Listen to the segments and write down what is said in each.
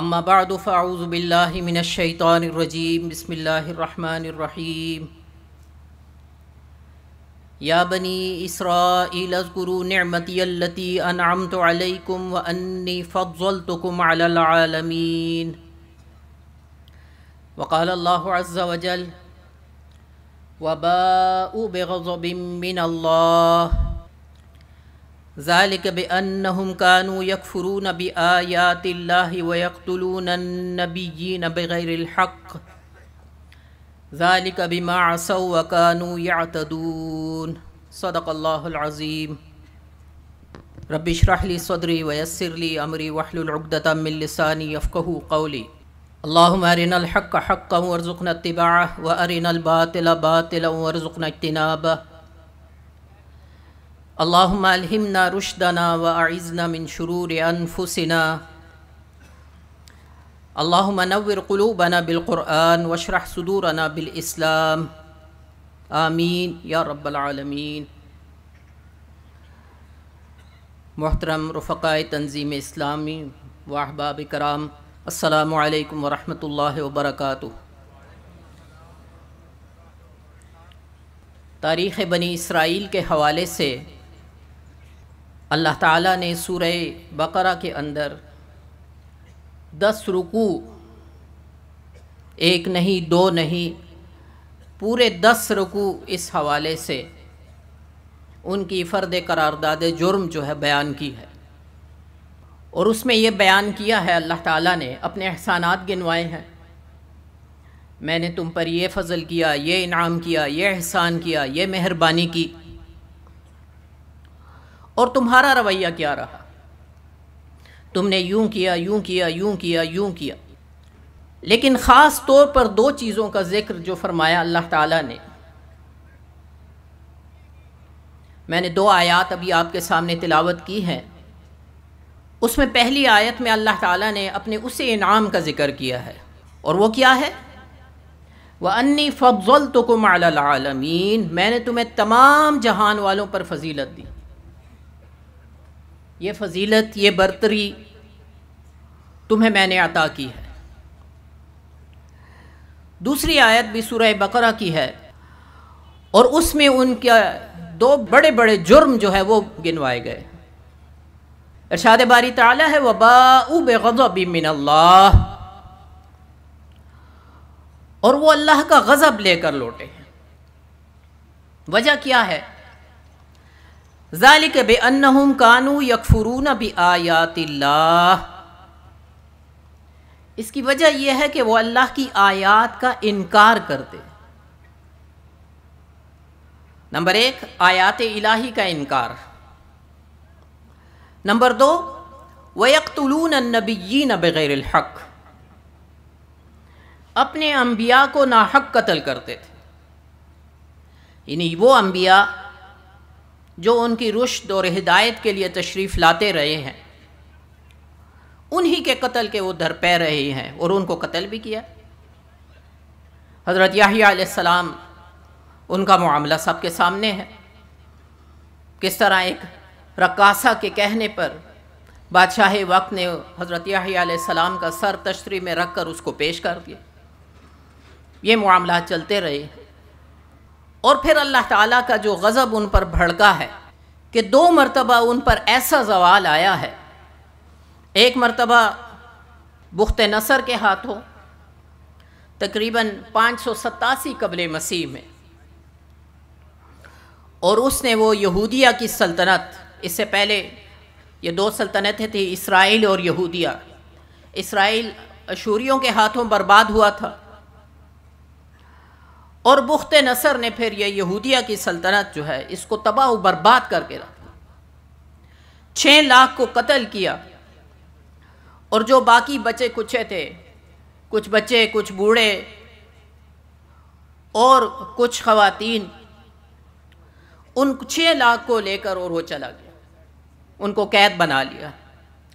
अम्मा बाद फ़ाऊज़बिल्लिमिनशैतरजीम बसमीम या बनी इसराज़रु नमती अनाम तो अलैकुम व अन्नी फ़ल तुम आलमीन वक़ाल अल्लाज़ वजल वबा बेगज़बिन अल्लाह ذلك بأنهم كانوا يكفرون بآيات الله ويقتلون النبيين بغير الحق ذلك بما عصوا وكانوا يعتدون صدق الله العظيم رب اشرح لي صدري ويسر لي أمري واحلل عقدة من لساني يفقه قولي اللهم أرنا الحق حقا وارزقنا اتباعه وأرنا الباطل باطلا وارزقنا اجتنابه अल्लाहुम अलहमना रुशदना व आइज़ना मिन शरूर अनफुसना अल्लाहुम नवर क़लूबना बिलकुरान वशरह सदूरना बिलइस्लाम आमीन या रब्बालमीन मोहतरम रफ़ाय तंज़ीम इस्लामी व अहबाब कराम अल्लाम वरहमल वबरक तारीख़ बनी इसराइल के हवाले से अल्लाह ताला ने सूर बकरा के अंदर दस रुकू एक नहीं दो नहीं पूरे दस रुकू इस हवाले से उनकी फ़र्द करारदाद जुर्म जो है बयान की है और उसमें यह बयान किया है अल्लाह ताला ने अपने एहसानात गिनवाए हैं मैंने तुम पर यह फ़ज़ल किया ये इनाम किया ये एहसान किया ये मेहरबानी की और तुम्हारा रवैया क्या रहा तुमने यूं किया यूं किया यूं किया यूं किया लेकिन ख़ास तौर पर दो चीज़ों का ज़िक्र जो फरमाया अल्लाह ताला ने मैंने दो आयत अभी आपके सामने तिलावत की है उसमें पहली आयत में अल्लाह ताला ने अपने उसे इनाम का ज़िक्र किया है और वो क्या है व अन्नी फजल तो को आलमीन मैंने तुम्हें तमाम जहान वालों पर फजीलत दी ये फजीलत ये बरतरी तुम्हें मैंने अता की है दूसरी आयत भी सूरह बकरा की है और उसमें उनका दो बड़े बड़े जुर्म जो है वो गिनवाए गए इरशाद बारी ताला है वबाऊ बेगज़ब मिन अल्लाह और वो अल्लाह का गज़ब लेकर लौटे हैं वजह क्या है ذلك بأنهم كانوا يكفرون بآيات الله इसकी वजह यह है कि वो अल्लाह की आयात का इनकार करते नंबर एक आयात इलाही का इनकार नंबर दो वयकतलून नबीन बग़ैर हक़ अपने अम्बिया को ना हक कत्ल करते थे यानी वो अम्बिया जो उनकी रुश्द और हिदायत के लिए तशरीफ़ लाते रहे हैं उन्हीं के कत्ल के वो पै रहे हैं और उनको कत्ल भी किया हज़रत आलाम उनका मामला सबके सामने है किस तरह एक रकासा के कहने पर बादशाह वक्त ने हज़रत सलाम का सर तशरी में रख कर उसको पेश कर दिया ये मामला चलते रहे और फिर अल्लाह ताला का जो गज़ब उन पर भड़का है कि दो मरतबा उन पर ऐसा जवाल आया है एक मरतबा बुख्त नसर के हाथों तकरीबन पाँच सौ सतासी कबल मसीह में और उसने वो यहूदिया की सल्तनत इससे पहले ये दो सल्तनतें थी इसराइल और यहूदिया इसराइल अशूरियों के हाथों बर्बाद हुआ था और बुख्त नसर ने फिर यह यहूदिया की सल्तनत जो है इसको तबाह बर्बाद करके रख दिया छः लाख को कत्ल किया और जो बाकी बचे कुछ थे कुछ बच्चे कुछ बूढ़े और कुछ खवतिन उन छः लाख को लेकर और वो चला गया उनको कैद बना लिया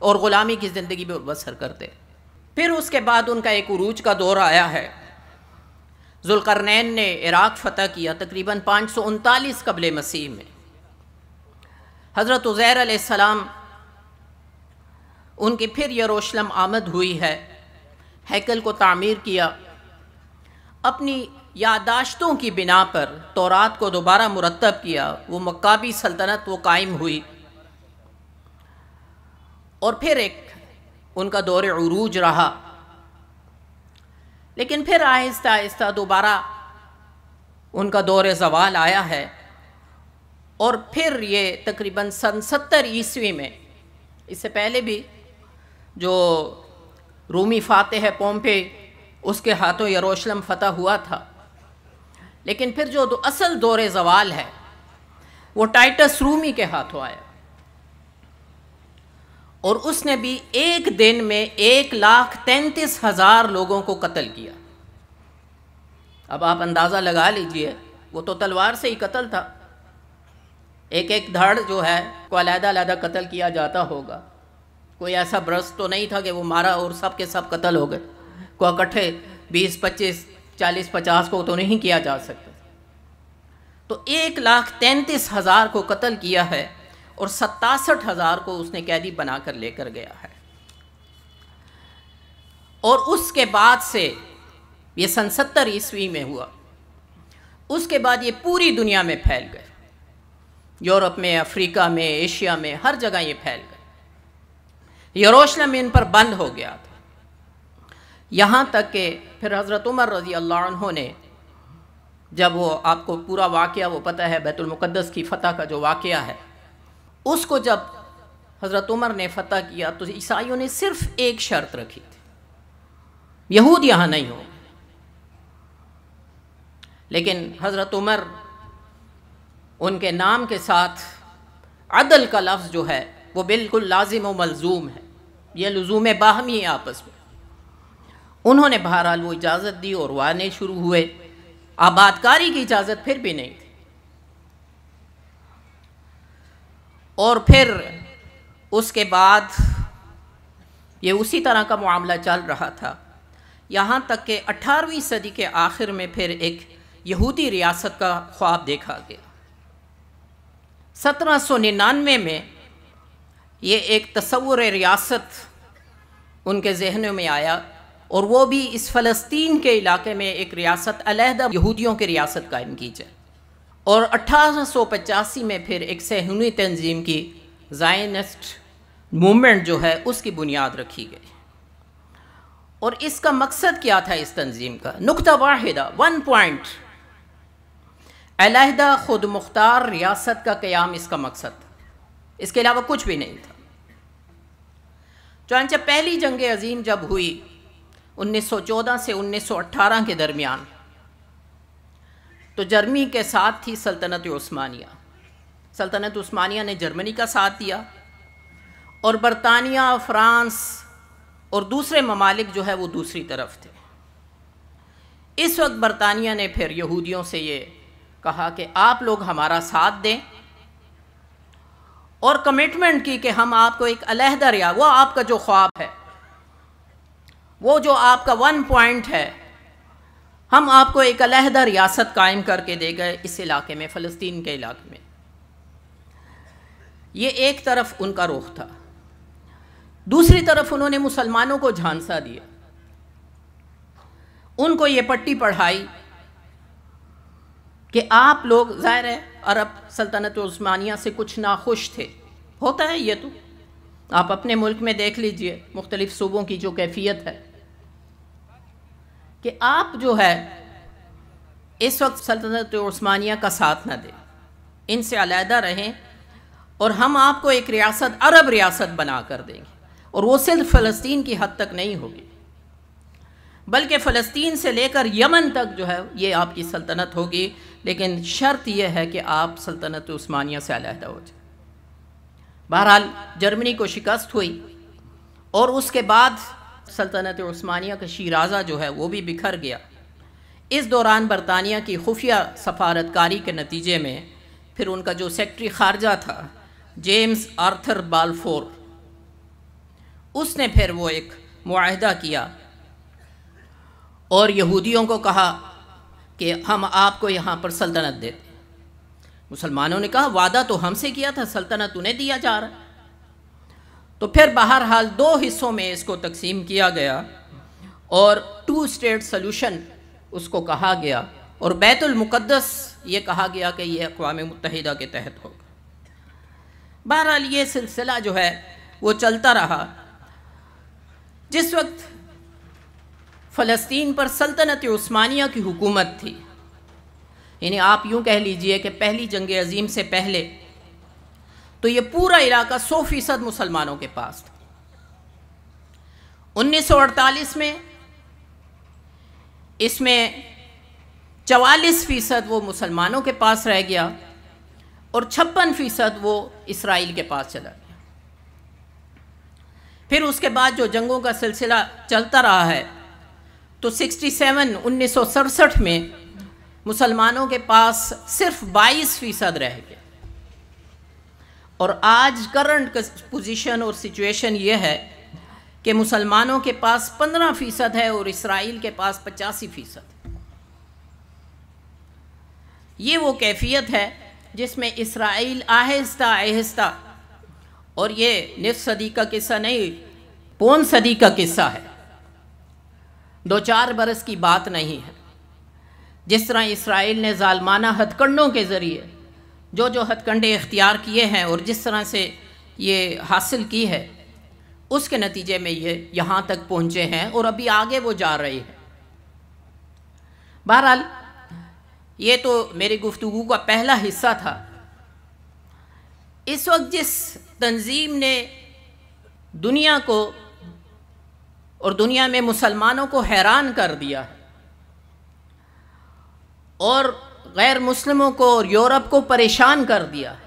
और ग़ुलामी की ज़िंदगी में बसर करते फिर उसके बाद उनका एक उरूज का दौर आया है जुलकरनैन ने इराक फतह किया तकरीबन पाँच सौ उनतालीस कबल मसीह में हज़रत उज़ैर आसमाम उनकी फिर यरूशलम आमद हुई है हैकल को तामीर किया अपनी यादाश्तों की बिना पर तौरात को दोबारा मुरतब किया वो मक्काबी सल्तनत वो कायम हुई और फिर एक उनका दौर उरूज रहा लेकिन फिर आहिस्ता आहिस्ता दोबारा उनका दौर जवाल आया है और फिर ये तकरीबन सन सत्तर ईस्वी में इससे पहले भी जो रूमी फातह पोम्पे उसके हाथों यरूशलेम फतह हुआ था लेकिन फिर जो दो असल दौर जवाल है वो टाइटस रूमी के हाथों आया और उसने भी एक दिन में एक लाख तैंतीस हज़ार लोगों को कत्ल किया अब आप अंदाज़ा लगा लीजिए वो तो तलवार से ही कत्ल था एक एक धड़ जो है को अलहदा अलहदा कत्ल किया जाता होगा कोई ऐसा ब्रश तो नहीं था कि वो मारा और सब के सब कत्ल हो गए को इकट्ठे बीस पच्चीस चालीस पचास को तो नहीं किया जा सकता तो एक लाख तैंतीस हज़ार को कत्ल किया है और सतासठ हज़ार को उसने कैदी बना कर लेकर गया है और उसके बाद से ये सन सत्तर ईस्वी में हुआ उसके बाद ये पूरी दुनिया में फैल गए यूरोप में अफ्रीका में एशिया में हर जगह ये फैल गए यरूशलेम इन पर बंद हो गया था यहाँ तक कि फिर हज़रत उमर रज़ी अल्लाह ने जब वो आपको पूरा वाक़ वो पता है बैतुलमक़दस की फ़तह का जो वाक़ है उसको जब हज़रत उमर ने फतह किया तो ईसाइयों ने सिर्फ एक शर्त रखी थी यहूद यहाँ नहीं हो लेकिन हज़रत उमर उनके नाम के साथ अदल का लफ्ज़ जो है वो बिल्कुल लाजिम व मलजूम है यह लजूम बाहमी है आपस में उन्होंने बहरहाल वो इजाज़त दी और वाने शुरू हुए आबादकारी की इजाज़त फिर भी नहीं थी और फिर उसके बाद ये उसी तरह का मामला चल रहा था यहाँ तक कि 18वीं सदी के आखिर में फिर एक यहूदी रियासत का ख्वाब देखा गया 1799 में ये एक तस्वुर रियासत उनके जहनों में आया और वो भी इस फ़लस्तीन के इलाके में एक रियासत अलहदा यहूदियों की रियासत कायम की जाए और अट्ठारह में फिर एक सहनी तंजीम की जायनस्ट मूवमेंट जो है उसकी बुनियाद रखी गई और इसका मकसद क्या था इस तंजीम का नुकता वाहिदा वन पॉइंट अलहदा ख़ुद मुख्तार रियासत का क़्याम इसका मकसद था इसके अलावा कुछ भी नहीं था चुनाच पहली जंग अजीम जब हुई 1914 से 1918 के दरमियान तो जर्मनी के साथ थी सल्तनत उस्मानिया सल्तनत उस्मानिया ने जर्मनी का साथ दिया और बरतानिया फ्रांस और दूसरे ममालिक जो है वो दूसरी तरफ थे इस वक्त बरतानिया ने फिर यहूदियों से ये कहा कि आप लोग हमारा साथ दें और कमिटमेंट की कि हम आपको एक अलहदा रिया वो आपका जो ख्वाब है वो जो आपका वन पॉइंट है हम आपको एक अलहदा रियासत कायम करके दे गए इस इलाके में फ़लस्तीन के इलाके में ये एक तरफ उनका रुख था दूसरी तरफ उन्होंने मुसलमानों को झांसा दिया उनको ये पट्टी पढ़ाई कि आप लोग ज़ाहिर है अरब सल्तनत उस्मानिया से कुछ नाखुश थे होता है ये तो आप अपने मुल्क में देख लीजिए मुख्तलिफ़ सूबों की जो कैफियत है कि आप जो है इस वक्त सल्तनत ओस्मानिया का साथ ना दें इनसे अलहदा रहें और हम आपको एक रियासत अरब रियासत बना कर देंगे और वो सिर्फ फ़लस्तीन की हद तक नहीं होगी बल्कि फ़लस्तीन से लेकर यमन तक जो है ये आपकी सल्तनत होगी लेकिन शर्त यह है कि आप सल्तनत उस्मानिया से अलहदा हो जाए बहरहाल जर्मनी को शिकस्त हुई और उसके बाद सल्तनत उस्मानिया का शराजा जो है वो भी बिखर गया इस दौरान बरतानिया की खुफिया सफारतकारी के नतीजे में फिर उनका जो सेक्रटरी खारजा था जेम्स आर्थर बालफोर उसने फिर वो एक माहदा किया और यहूदियों को कहा कि हम आपको यहाँ पर सल्तनत देते मुसलमानों ने कहा वादा तो हमसे किया था सल्तनत उन्हें दिया जा रहा तो फिर बहरहाल दो हिस्सों में इसको तकसीम किया गया और टू स्टेट सोल्यूशन उसको कहा गया और बैतुल ये कहा गया कि यह अकवा मुतहदा के तहत होगा बहरहाल ये सिलसिला जो है वो चलता रहा जिस वक्त फ़लस्तीन पर सल्तनत ओस्मानिया की हुकूमत थी यानी आप यूँ कह लीजिए कि पहली जंग अजीम से पहले तो ये पूरा इलाका सौ फीसद मुसलमानों के पास था 1948 में इसमें चवालीस फ़ीसद वो मुसलमानों के पास रह गया और छप्पन फ़ीसद वो इसराइल के पास चला गया फिर उसके बाद जो जंगों का सिलसिला चलता रहा है तो 67 उन्नीस में मुसलमानों के पास सिर्फ 22 फ़ीसद रह गया और आज करंट पोजीशन और सिचुएशन ये है कि मुसलमानों के पास पंद्रह फ़ीसद है और इसराइल के पास पचासी फ़ीसद ये वो कैफियत है जिसमें इसराइल आहिस्ता आहिस्ता और ये निफ सदी का किस्सा नहीं पौन सदी का किस्सा है दो चार बरस की बात नहीं है जिस तरह इसराइल ने जालमाना हथकंडों के ज़रिए जो जो हथकंडे इख्तियार किए हैं और जिस तरह से ये हासिल की है उसके नतीजे में ये यहाँ तक पहुँचे हैं और अभी आगे वो जा रहे हैं बहरहाल ये तो मेरी गुफ्तु का पहला हिस्सा था इस वक्त जिस तंजीम ने दुनिया को और दुनिया में मुसलमानों को हैरान कर दिया और गैर मुस्लिमों को और यूरोप को परेशान कर दिया है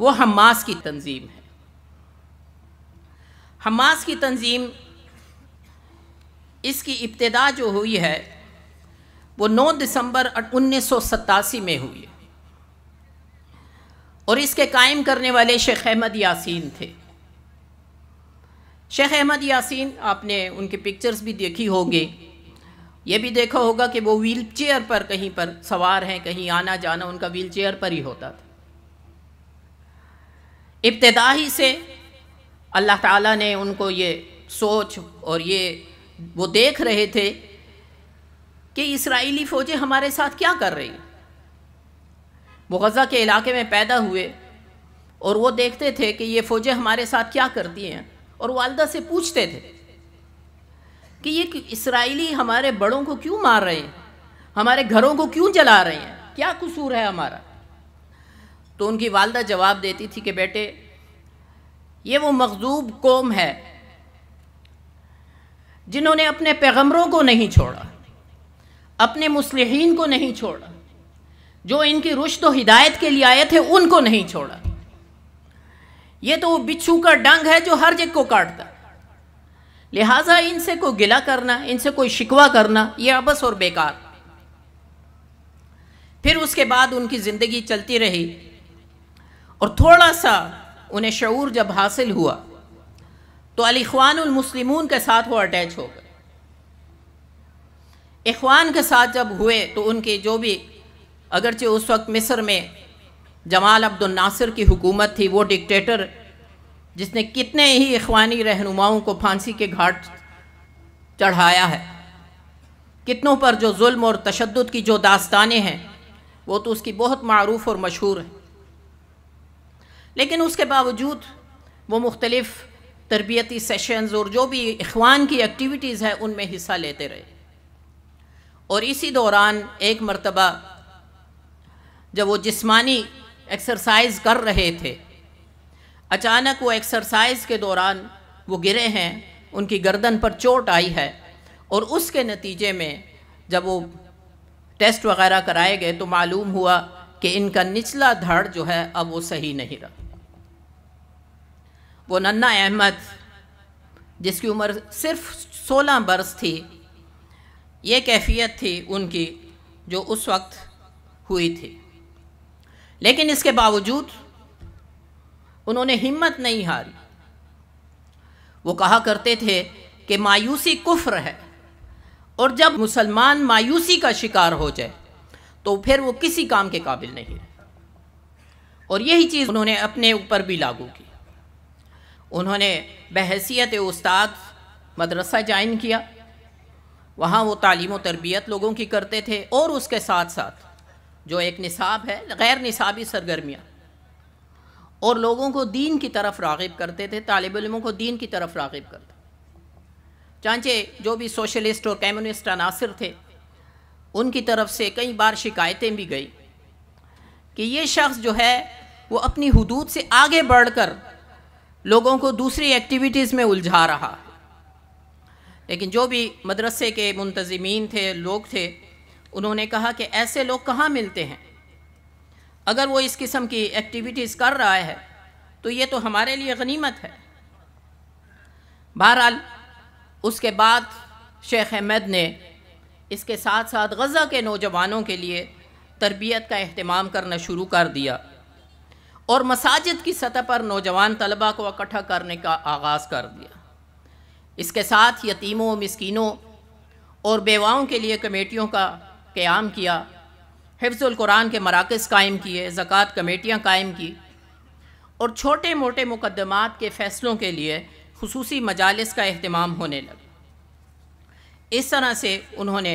वो हमास की तंजीम है हमास की तंजीम इसकी इब्तदा जो हुई है वो 9 दिसंबर उन्नीस में हुई है और इसके कायम करने वाले शेख अहमद यासीन थे शेख अहमद यासीन आपने उनके पिक्चर्स भी देखी होगी ये भी देखा होगा कि वो व्हील चेयर पर कहीं पर सवार हैं कहीं आना जाना उनका व्हील चेयर पर ही होता था इब्तदा ही से अल्लाह ताला ने उनको ये सोच और ये वो देख रहे थे कि इसराइली फ़ौजें हमारे साथ क्या कर रही वो गज़ा के इलाके में पैदा हुए और वो देखते थे कि ये फ़ौजें हमारे साथ क्या करती हैं और वालदा से पूछते थे कि ये इसराइली हमारे बड़ों को क्यों मार रहे हैं हमारे घरों को क्यों जला रहे हैं क्या कसूर है हमारा तो उनकी वालदा जवाब देती थी कि बेटे ये वो मकजूब कौम है जिन्होंने अपने पैगम्बरों को नहीं छोड़ा अपने मुसलहन को नहीं छोड़ा जो इनकी रुश्त हिदायत के लिए आए थे उनको नहीं छोड़ा ये तो बिच्छू का डंग है जो हर जग को काटता लिहाजा इनसे कोई गिला करना इनसे कोई शिकवा करना ये अबस और बेकार फिर उसके बाद उनकी ज़िंदगी चलती रही और थोड़ा सा उन्हें शूर जब हासिल हुआ तो अलीखवानमसलिमून के साथ वो अटैच हो गए इख्वान के साथ जब हुए तो उनके जो भी अगरचे उस वक्त मिस्र में जमाल अब्दुल नासिर की हुकूमत थी वो डिक्टेटर जिसने कितने ही इखवानी रहनुमाओं को फांसी के घाट चढ़ाया है कितनों पर जो जुल्म और तशद की जो दास्तानें हैं वो तो उसकी बहुत मरूफ़ और मशहूर है लेकिन उसके बावजूद वो मुख्तलफ़ तरबियती सेशंस और जो भी इखवान की एक्टिविटीज़ हैं उनमें हिस्सा लेते रहे और इसी दौरान एक मरतबा जब वो जिस्मानी एक्सरसाइज कर रहे थे अचानक वो एक्सरसाइज के दौरान वो गिरे हैं उनकी गर्दन पर चोट आई है और उसके नतीजे में जब वो टेस्ट वगैरह कराए गए तो मालूम हुआ कि इनका निचला धड़ जो है अब वो सही नहीं रहा वो नन्ना अहमद जिसकी उम्र सिर्फ 16 बरस थी ये कैफियत थी उनकी जो उस वक्त हुई थी लेकिन इसके बावजूद उन्होंने हिम्मत नहीं हारी वो कहा करते थे कि मायूसी कुफ्र है और जब मुसलमान मायूसी का शिकार हो जाए तो फिर वो किसी काम के काबिल नहीं और यही चीज़ उन्होंने अपने ऊपर भी लागू की उन्होंने बहसीत उस्ताद मदरसा ज्वाइन किया वहाँ वो तालीम तरबियत लोगों की करते थे और उसके साथ साथ जो एक निसाब है गैर निसाबी सरगर्मियाँ और लोगों को दीन की तरफ रागब करते थे तालब इलमों को दीन की तरफ रागब करते चांचे जो भी सोशलिस्ट और कम्युनिस्ट अनासर थे उनकी तरफ से कई बार शिकायतें भी गई कि ये शख्स जो है वो अपनी हदूद से आगे बढ़कर लोगों को दूसरी एक्टिविटीज़ में उलझा रहा लेकिन जो भी मदरसे के मुंतजमीन थे लोग थे उन्होंने कहा कि ऐसे लोग कहाँ मिलते हैं अगर वो इस किस्म की एक्टिविटीज़ कर रहा है तो ये तो हमारे लिए गनीमत है बहरहाल उसके बाद शेख अहमद ने इसके साथ साथ गज़ा के नौजवानों के लिए तरबियत का अहतमाम करना शुरू कर दिया और मसाजिद की सतह पर नौजवान तलबा को इकट्ठा करने का आगाज़ कर दिया इसके साथ यतीमों मस्किनों और बेवाओं के लिए कमेटियों का क़्याम किया हिफ्ज़ुल कुरान के मराकज़ कायम किए ज़क़़त कमेटियाँ कायम की और छोटे मोटे मुकदमात के फ़ैसलों के लिए खसूस मजालस का अहतमाम होने लगा इस तरह से उन्होंने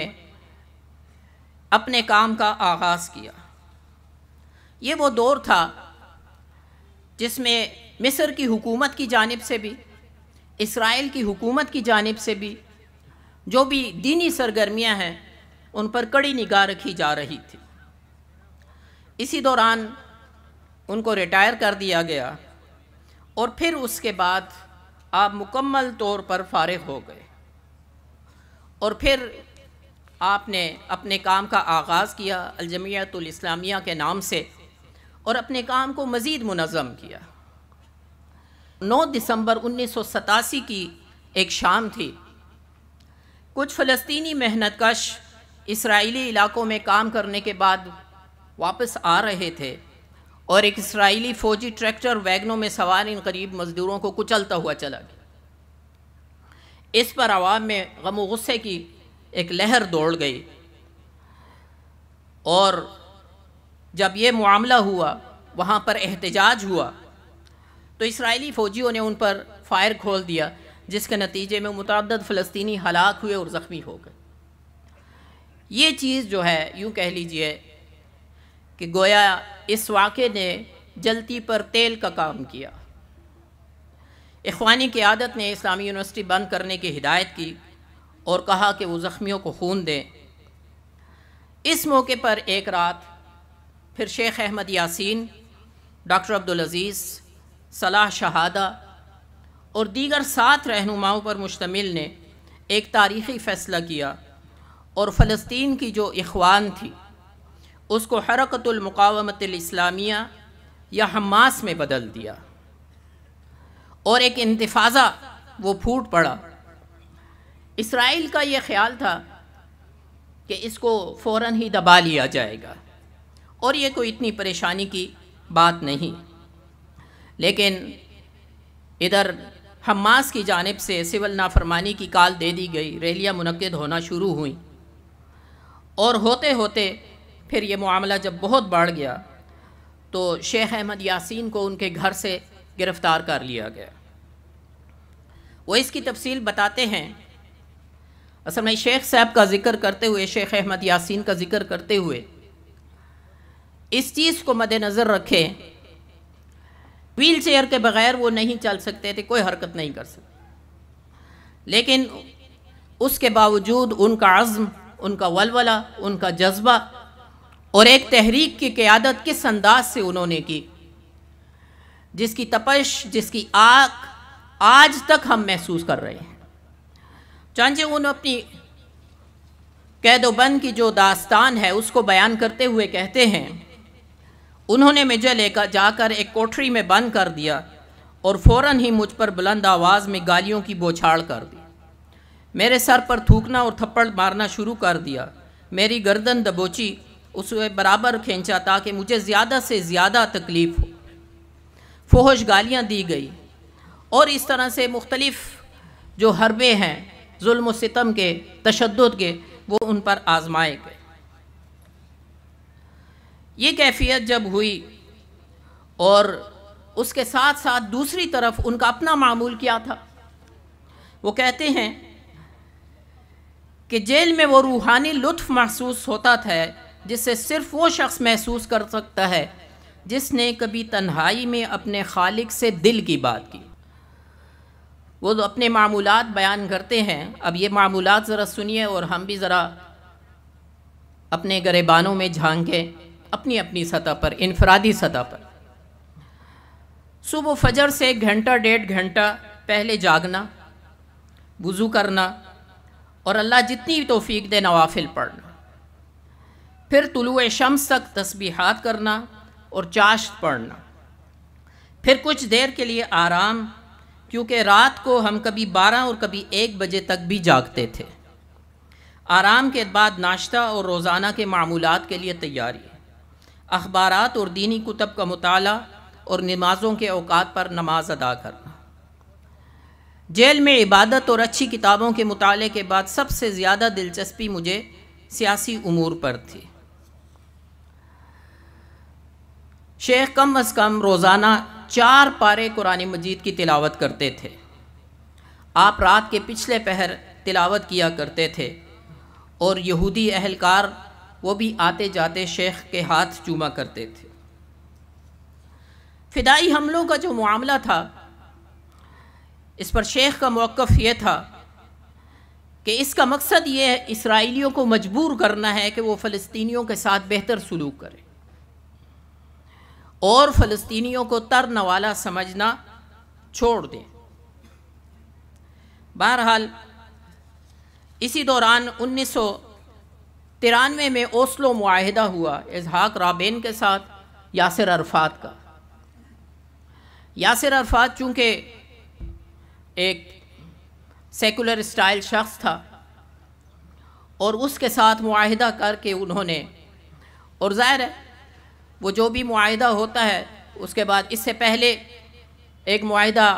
अपने काम का आगाज़ किया ये वो दौर था जिसमें मिस्र की हुकूमत की जानब से भी इसराइल की हुकूमत की जानब से भी जो भी दीनी सरगर्मियां हैं उन पर कड़ी निगाह रखी जा रही थी इसी दौरान उनको रिटायर कर दिया गया और फिर उसके बाद आप मुकम्मल तौर पर फारग हो गए और फिर आपने अपने काम का आगाज़ किया अलजमियातलामिया के नाम से और अपने काम को मज़ीद मुनज़म किया 9 दिसंबर उन्नीस की एक शाम थी कुछ फ़लस्तीनी मेहनतकश इसराइली इलाकों में काम करने के बाद वापस आ रहे थे और एक इसराइली फौजी ट्रैक्टर वैगनों में सवार इन गरीब मज़दूरों को कुचलता हुआ चला गया इस पर आवाम में गम गुस्से की एक लहर दौड़ गई और जब ये मामला हुआ वहाँ पर एहतजाज हुआ तो इसराइली फ़ौजियों ने उन पर फायर खोल दिया जिसके नतीजे में मुतद फ़लस्तनी हलाक हुए और ज़ख्मी हो गए ये चीज़ जो है यूँ कह लीजिए कि गोया इस वाक़े ने जलती पर तेल का काम किया इखवानी की आदत ने इस्लामी यूनिवर्सिटी बंद करने की हिदायत की और कहा कि वो ज़ख्मियों को खून दें इस मौके पर एक रात फिर Sheikh Ahmed Yassin doctor Abdul Aziz Salah Shehada और दीगर सात रहनुमाओं पर मुश्तमिल ने एक तारीख़ी फ़ैसला किया और फ़लस्तीन की जो इखवान थी उसको इस्लामिया या हमास में बदल दिया और एक इंतफाज़ा वो फूट पड़ा इसराइल का ये ख्याल था कि इसको फ़ौर ही दबा लिया जाएगा और ये कोई इतनी परेशानी की बात नहीं लेकिन इधर हमास की जानब से सिविल नाफरमानी की काल दे दी गई रैलियाँ मनद होना शुरू हुई और होते होते फिर ये मामला जब बहुत बढ़ गया तो शेख अहमद यासीन को उनके घर से गिरफ़्तार कर लिया गया वो इसकी तफसील बताते हैं असल में शेख साहब का ज़िक्र करते हुए शेख अहमद यासीन का ज़िक्र करते हुए इस चीज़ को मद्नज़र रखें व्हील चेयर के बग़ैर वो नहीं चल सकते थे कोई हरकत नहीं कर सकते लेकिन उसके बावजूद उनका आज़म उनका वलवला उनका जज्बा और एक तहरीक की क़्यादत किस अंदाज से उन्होंने की जिसकी तपश जिसकी आग आज तक हम महसूस कर रहे हैं चांचे उन अपनी कैदोबंद की जो दास्तान है उसको बयान करते हुए कहते हैं उन्होंने मुझे लेकर जाकर एक कोठरी में बंद कर दिया और फ़ौर ही मुझ पर बुलंद आवाज़ में गालियों की बौछाड़ कर दी मेरे सर पर थूकना और थप्पड़ मारना शुरू कर दिया मेरी गर्दन दबोची उसे बराबर खींचा ताकि मुझे ज़्यादा से ज़्यादा तकलीफ़ हो फोहश गालियाँ दी गई और इस तरह से मुख्तलफ़ जो हरबे हैं जुल्म सितम के तशद के वो उन पर आजमाए गए ये कैफियत जब हुई और उसके साथ साथ दूसरी तरफ उनका अपना मामूल क्या था वो कहते हैं कि जेल में वो रूहानी लुत्फ महसूस होता था जिसे सिर्फ वो शख्स महसूस कर सकता है जिसने कभी तन्हाई में अपने खालिक से दिल की बात की वो तो अपने मामूल बयान करते हैं अब ये मामूल ज़रा सुनिए और हम भी ज़रा अपने गरेबानों में झांकें अपनी अपनी सतह पर इनफरादी सतह पर सुबह फजर से घंटा डेढ़ घंटा पहले जागना वज़ू करना और अल्लाह जितनी तोफ़ी दे नवाफिल पढ़ना फिर तुलु शम्स तक तस्बीहात करना और चाश्त पढ़ना फिर कुछ देर के लिए आराम क्योंकि रात को हम कभी बारह और कभी एक बजे तक भी जागते थे आराम के बाद नाश्ता और रोज़ाना के मामूल के लिए तैयारी अखबार और दीनी कुतब का मताल और नमाज़ों के अवकात पर नमाज अदा करना जेल में इबादत और अच्छी किताबों के मताले के बाद सबसे ज़्यादा दिलचस्पी मुझे सियासी अमूर पर थी शेख कम अज़ कम रोज़ाना चार पारे कुरान मजीद की तिलावत करते थे आप रात के पिछले पहर तिलावत किया करते थे और यहूदी अहलकार वो भी आते जाते शेख के हाथ चूमा करते थे फिदाई हमलों का जो मामला था इस पर शेख का मौक़ ये था कि इसका मकसद ये इसराइलियों को मजबूर करना है कि वो फ़लस्तीनियों के साथ बेहतर सलूक करें और फ़लस्तीनियों को तरन वाला समझना छोड़ दें बहरहाल इसी दौरान उन्नीस सौ तिरानवे में ओस्लो माहिदा हुआ इसहाक राबेन के साथ यासर अरफात का यासिर अरफात चूँकि एक सेकुलर स्टाइल शख्स था और उसके साथ माहिदा करके उन्होंने और ज़ाहिर है वो जो भी माहा होता है उसके बाद इससे पहले एक माहा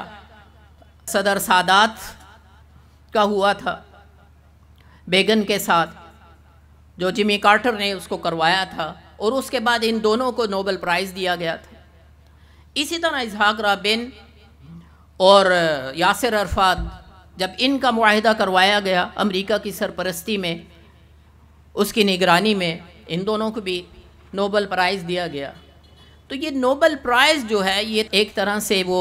सदर सादात का हुआ था बेगन के साथ जो जिमी कार्टर ने उसको करवाया था और उसके बाद इन दोनों को नोबल प्राइज़ दिया गया था इसी तरह इजहाक राबिन और यासिर अरफात जब इनका माहा करवाया गया अमेरिका की सरपरस्ती में उसकी निगरानी में इन दोनों को भी नोबल प्राइज़ दिया गया तो ये नोबल प्राइज़ जो है ये एक तरह से वो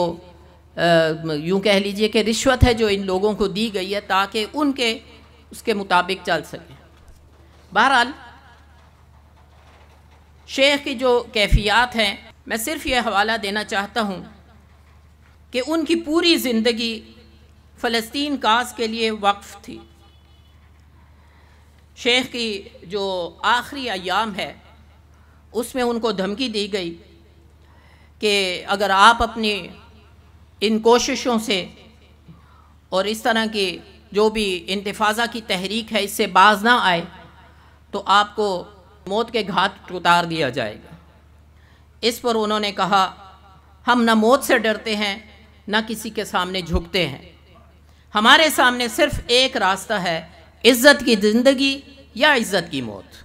यूँ कह लीजिए कि रिश्वत है जो इन लोगों को दी गई है ताकि उनके उसके मुताबिक चल सकें बहरहाल शेख की जो कैफियात हैं मैं सिर्फ ये हवाला देना चाहता हूँ कि उनकी पूरी ज़िंदगी फ़लस्तीन काज के लिए वक्फ़ थी शेख की जो आखिरी अयाम है उसमें उनको धमकी दी गई कि अगर आप अपनी इन कोशिशों से और इस तरह की जो भी इंतफाज़ा की तहरीक है इससे बाज ना आए तो आपको मौत के घाट उतार दिया जाएगा इस पर उन्होंने कहा हम न मौत से डरते हैं न किसी के सामने झुकते हैं हमारे सामने सिर्फ एक रास्ता है इज़्ज़त की ज़िंदगी या इज़्ज़त की मौत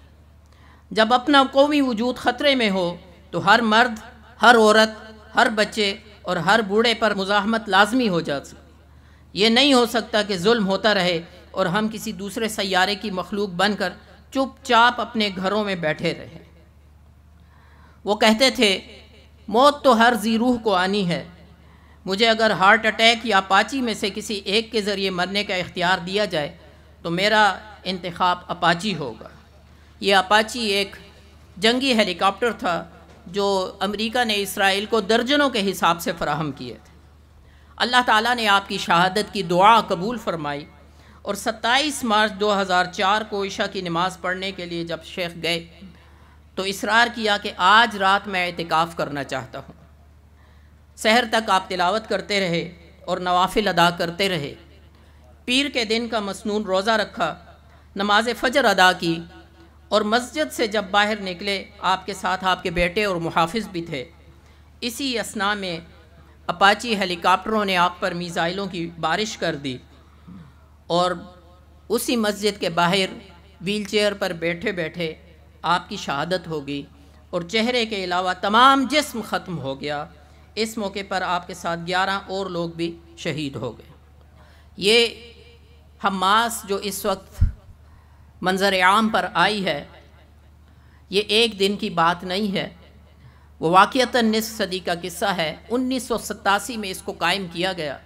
जब अपना कौमी वजूद ख़तरे में हो तो हर मर्द हर औरत हर बच्चे और हर बूढ़े पर मुजाहमत लाजमी हो जा सकती ये नहीं हो सकता कि जुल्म होता रहे और हम किसी दूसरे सैारे की मखलूक बनकर चुपचाप अपने घरों में बैठे रहे वो कहते थे मौत तो हर जी रूह को आनी है मुझे अगर हार्ट अटैक या अपाची में से किसी एक के ज़रिए मरने का इख्तियार दिया जाए तो मेरा इंतखब अपाची होगा ये अपाची एक जंगी हेलीकॉप्टर था जो अमेरिका ने इसराइल को दर्जनों के हिसाब से फ़राहम किए थे अल्लाह ताला ने आपकी शहादत की दुआ कबूल फरमाई और 27 मार्च 2004 को ईशा की नमाज़ पढ़ने के लिए जब शेख गए तो इसरार किया कि आज रात मैं अहतिकाफ़ करना चाहता हूँ शहर तक आप तिलावत करते रहे और नवाफिल अदा करते रहे पीर के दिन का मसनून रोज़ा रखा नमाज फ़जर अदा की और मस्जिद से जब बाहर निकले आपके साथ आपके बेटे और मुहाफ़ भी थे इसी असना में अपाची हेलीकॉप्टरों ने आप पर मिज़ाइलों की बारिश कर दी और उसी मस्जिद के बाहर व्हीलचेयर पर बैठे बैठे आपकी शहादत होगी और चेहरे के अलावा तमाम जिस्म ख़त्म हो गया इस मौके पर आपके साथ ग्यारह और लोग भी शहीद हो गए ये हमास जो इस वक्त मंज़र आम पर आई है ये एक दिन की बात नहीं है वो वाक़ता निस सदी का किस्सा है उन्नीस में इसको कायम किया गया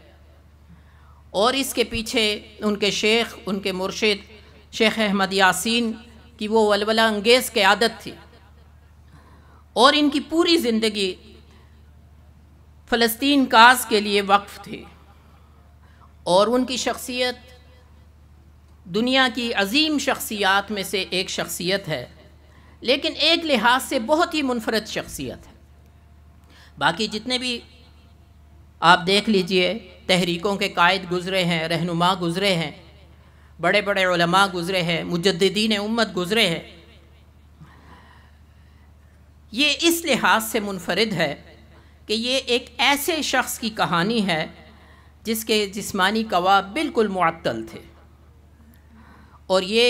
और इसके पीछे उनके शेख उनके मुर्शिद शेख अहमद यासीन की वो वलवला अंगेज़ की आदत थी और इनकी पूरी ज़िंदगी फ़लस्तीन काज के लिए वक्फ थी और उनकी शख्सियत दुनिया की अजीम शख्सियात में से एक शख्सियत है लेकिन एक लिहाज से बहुत ही मुनफरद शख्सियत है बाकी जितने भी आप देख लीजिए तहरीकों के कायद गुज़रे हैं रहनुमा गुज़रे हैं बड़े बड़े उलमा गुज़रे हैं मुजद्दीन उम्मत गुज़रे हैं ये इस लिहाज से मुनफरद है कि ये एक ऐसे शख्स की कहानी है जिसके जिस्मानी कवा बिल्कुल मअतल थे और ये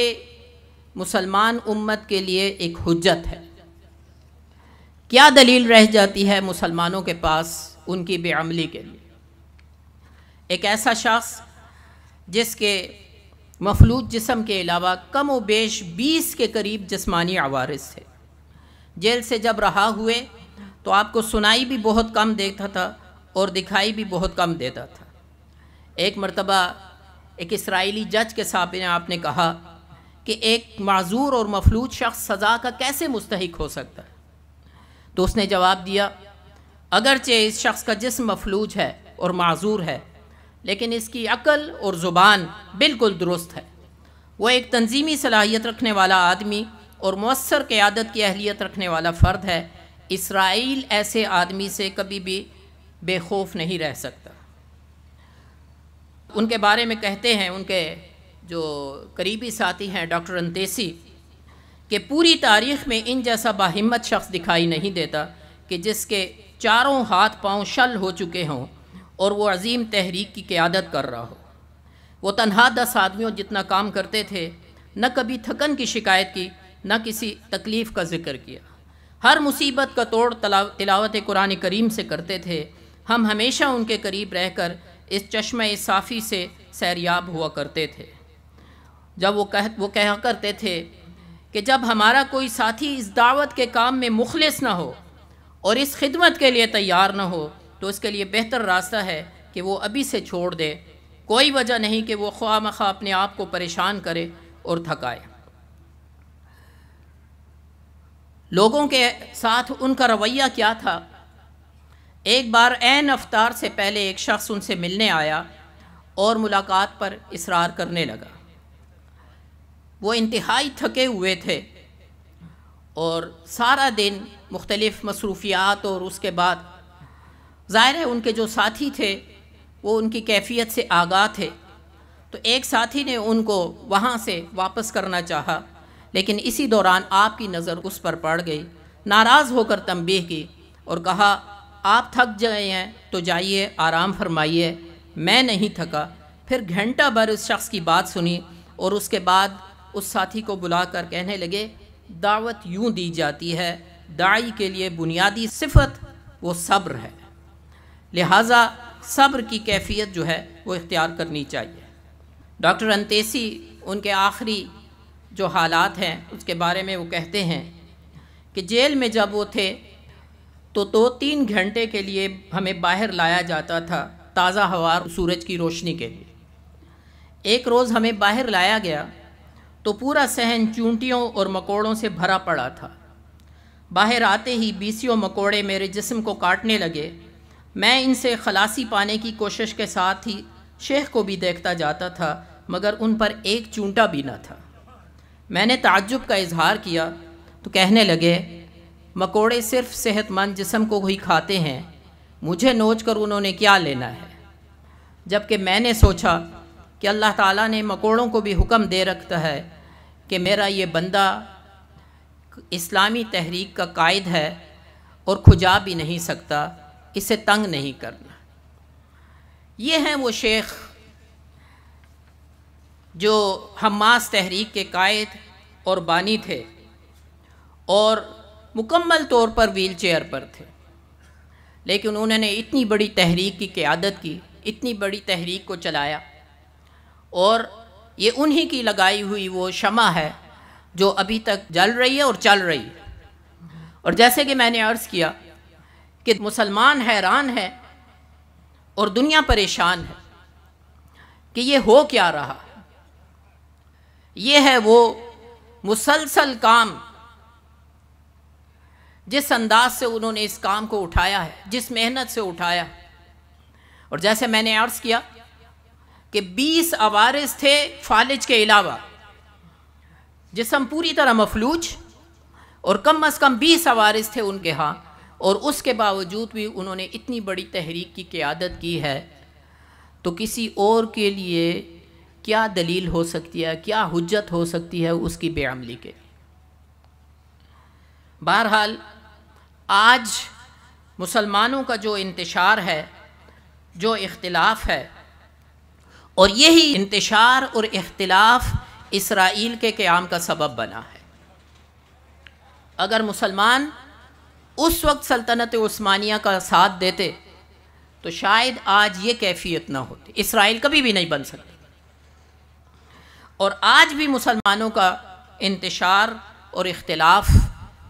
मुसलमान उम्मत के लिए एक हजत है क्या दलील रह जाती है मुसलमानों के पास उनकी बेअमली के लिए एक ऐसा शख्स जिसके मफलूत जिसम के अलावा कम व बेश बीस के करीब जिसमानी आवारस थे जेल से जब रहा हुए तो आपको सुनाई भी बहुत कम देता था और दिखाई भी बहुत कम देता था एक मरतबा एक इसराइली जज के सामने आपने कहा कि एक माजूर और मफलूज शख्स सज़ा का कैसे मुस्तक हो सकता है तो उसने जवाब दिया अगरचे इस शख्स का जिसम मफलूज है और माजूर है लेकिन इसकी अकल और ज़ुबान बिल्कुल दुरुस्त है वह एक तंजीमी सलाहियत रखने वाला आदमी और मौसर क़्यादत की अहलियत रखने वाला फ़र्द है इसराइल ऐसे आदमी से कभी भी बेखौफ नहीं रह सकता उनके बारे में कहते हैं उनके जो करीबी साथी हैं डॉक्टर अंतेसी कि पूरी तारीख में इन जैसा बाहिम्मत शख्स दिखाई नहीं देता कि जिसके चारों हाथ पांव शल हो चुके हों और वो अजीम तहरीक की क़्यादत कर रहा हो वो तनहा दस आदमियों जितना काम करते थे न कभी थकन की शिकायत की न किसी तकलीफ़ का जिक्र किया हर मुसीबत का तोड़ तिलावत कुरान करीम से करते थे हम हमेशा उनके करीब रहकर इस चश्मे साफ़ी से सैरियाब हुआ करते थे जब वो कह वो कहा करते थे कि जब हमारा कोई साथी इस दावत के काम में मुखलस ना हो और इस खिदमत के लिए तैयार ना हो तो इसके लिए बेहतर रास्ता है कि वो अभी से छोड़ दे कोई वजह नहीं कि वो ख्वा मखा अपने आप को परेशान करे और थकाए लोगों के साथ उनका रवैया क्या था एक बार एन अफ्तार से पहले एक शख्स उनसे मिलने आया और मुलाकात पर इसरार करने लगा वो इंतहाई थके हुए थे और सारा दिन मुख्तलिफ़ मसरूफियात और उसके बाद ज़ाहिर है उनके जो साथी थे वो उनकी कैफियत से आगाह थे तो एक साथी ने उनको वहाँ से वापस करना चाहा लेकिन इसी दौरान आपकी नज़र उस पर पड़ गई नाराज़ होकर तंबीह की और कहा आप थक गए हैं तो जाइए आराम फरमाइए मैं नहीं थका फिर घंटा भर उस शख्स की बात सुनी और उसके बाद उस साथी को बुला कर कहने लगे दावत यूँ दी जाती है दाई के लिए बुनियादी सिफत वो सब्र है लिहाजा सब्र की कैफियत जो है वो इख्तियार करनी चाहिए डॉक्टर अंतेसी उनके आखिरी जो हालात हैं उसके बारे में वो कहते हैं कि जेल में जब वो थे तो दो तो तीन घंटे के लिए हमें बाहर लाया जाता था ताज़ा हवा सूरज की रोशनी के लिए एक रोज़ हमें बाहर लाया गया तो पूरा सहन चूंटियों और मकोड़ों से भरा पड़ा था बाहर आते ही बीसियों मकोड़े मेरे जिस्म को काटने लगे मैं इनसे खलासी पाने की कोशिश के साथ ही शेख को भी देखता जाता था मगर उन पर एक चूंटा भी ना था मैंने ताज्जुब का इजहार किया तो कहने लगे मकोड़े सिर्फ सेहतमंद जिसम को ही खाते हैं मुझे नोच कर उन्होंने क्या लेना है जबकि मैंने सोचा कि अल्लाह ताला ने मकोड़ों को भी हुक्म दे रखता है कि मेरा ये बंदा इस्लामी तहरीक का कायद है और खुजा भी नहीं सकता इसे तंग नहीं करना ये हैं वो शेख जो हमास तहरीक के कायद और बानी थे और मुकम्मल तौर पर व्हील चेयर पर थे लेकिन उन्होंने इतनी बड़ी तहरीक की क़्यादत की इतनी बड़ी तहरीक को चलाया और ये उन्हीं की लगाई हुई वो शमा है जो अभी तक जल रही है और चल रही है और जैसे कि मैंने अर्ज़ किया कि मुसलमान हैरान है और दुनिया परेशान है कि ये हो क्या रहा ये है वो मुसलसल काम जिस अंदाज से उन्होंने इस काम को उठाया है जिस मेहनत से उठाया और जैसे मैंने अर्ज़ किया कि 20 अवारिस थे फालिज के अलावा जिसम पूरी तरह मफलूज और कम अज़ कम बीस अवारिस थे उनके यहाँ और उसके बावजूद भी उन्होंने इतनी बड़ी तहरीक की क़्यादत की है तो किसी और के लिए क्या दलील हो सकती है क्या हजत हो सकती है उसकी बेअमली के बहरहाल आज मुसलमानों का जो इंतशार है जो इख्तलाफ है और यही इंतशार और इख्तलाफ इसराइल के क़्याम का सबब बना है अगर मुसलमान उस वक्त सल्तनत उस्मानिया का साथ देते तो शायद आज ये कैफियत ना होती इसराइल कभी भी नहीं बन सकती और आज भी मुसलमानों का इंतशार और इख्तलाफ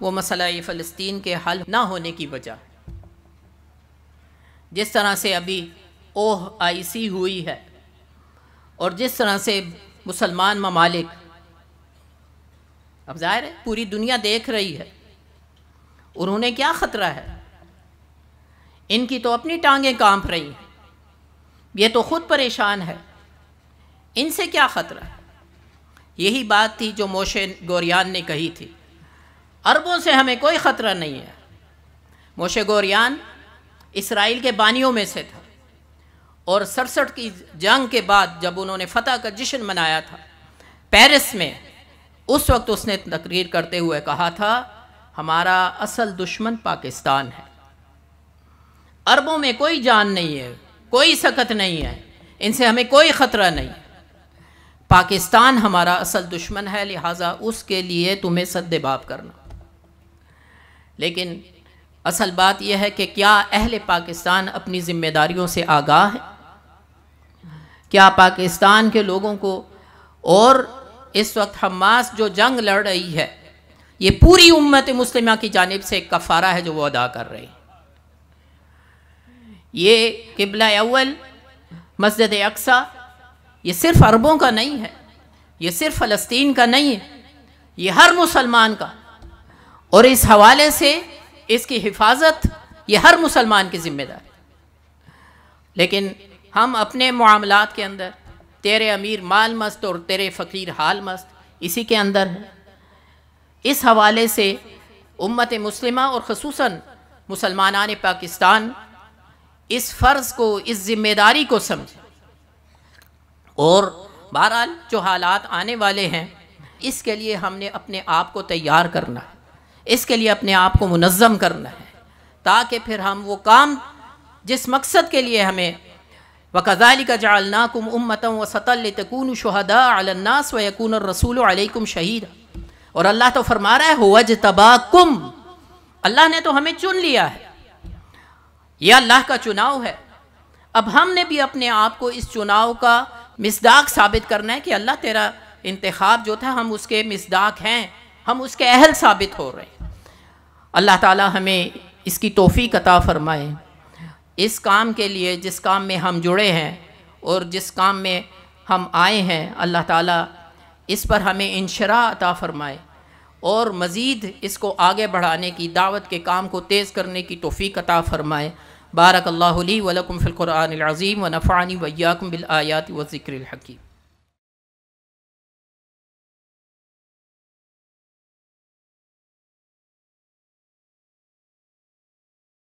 वो मसला ये फ़लस्तीन के हल ना होने की वजह जिस तरह से अभी ओह आईसी हुई है और जिस तरह से मुसलमान ममालिक अब जाहिर है पूरी दुनिया देख रही है उन्होंने क्या ख़तरा है इनकी तो अपनी टांगें कांप रही हैं ये तो ख़ुद परेशान है इनसे क्या ख़तरा है यही बात थी जो मोशे गोरियान ने कही थी अरबों से हमें कोई ख़तरा नहीं है मोशे गोरियान इसराइल के बानियों में से था और सड़सठ की जंग के बाद जब उन्होंने फतह का जश्न मनाया था पेरिस में उस वक्त उसने तकरीर करते हुए कहा था हमारा असल दुश्मन पाकिस्तान है अरबों में कोई जान नहीं है कोई सकत नहीं है इनसे हमें कोई ख़तरा नहीं पाकिस्तान हमारा असल दुश्मन है लिहाजा उसके लिए तुम्हें सद्देबाब करना लेकिन असल बात यह है कि क्या अहल पाकिस्तान अपनी ज़िम्मेदारियों से आगाह है क्या पाकिस्तान के लोगों को और इस वक्त हमास जो जंग लड़ रही है ये पूरी उम्मत मुस्लिमा की जानब से एक कफ़ारा है जो वो अदा कर रहे हैं ये किबला अव्वल मस्जिद अक्सा ये सिर्फ़ अरबों का नहीं है ये सिर्फ़ फ़लस्तीन का नहीं है ये हर मुसलमान का और इस हवाले से इसकी हिफाजत ये हर मुसलमान की ज़िम्मेदारी लेकिन हम अपने मामला के अंदर तेरे अमीर माल मस्त और तेरे फ़कीर हाल मस्त इसी के अंदर है इस हवाले से उम्मत मुस्लिमा और खसूस मुसलमान पाकिस्तान इस फ़र्ज़ को इस ज़िम्मेदारी को समझ और बहरहाल जो हालात आने वाले हैं इसके लिए हमने अपने आप को तैयार करना है इसके लिए अपने आप को मुनज़म करना है ताकि फिर हम वो काम जिस मकसद के लिए हमें वकजाली का जालनाकुम उम्मतम व सतल तकून शहदा अलन्नास व यकून रसूल अलैकुम शहीद और अल्लाह तो फरमा रहा है वज तबाकुम अल्लाह ने तो हमें चुन लिया है यह अल्लाह का चुनाव है अब हमने भी अपने आप को इस चुनाव का मिसदाक साबित करना है कि अल्लाह तेरा इंतखब जो था हम उसके मिसदाक हैं हम उसके अहल साबित हो रहे हैं अल्लाह ताला हमें इसकी तोफ़ी कता फ़रमाए इस काम के लिए जिस काम में हम जुड़े हैं और जिस काम में हम आए हैं अल्लाह ताला इस पर हमें इनशरा अता फ़रमाए और मज़ीद इसको आगे बढ़ाने की दावत के काम को तेज़ करने की तोफ़ी कता फ़रमाए बारक अल्लाम फ़िलकुरानज़ीम व नफ़ानी वैयाकम बिलआयात व ज़िक्र हकीम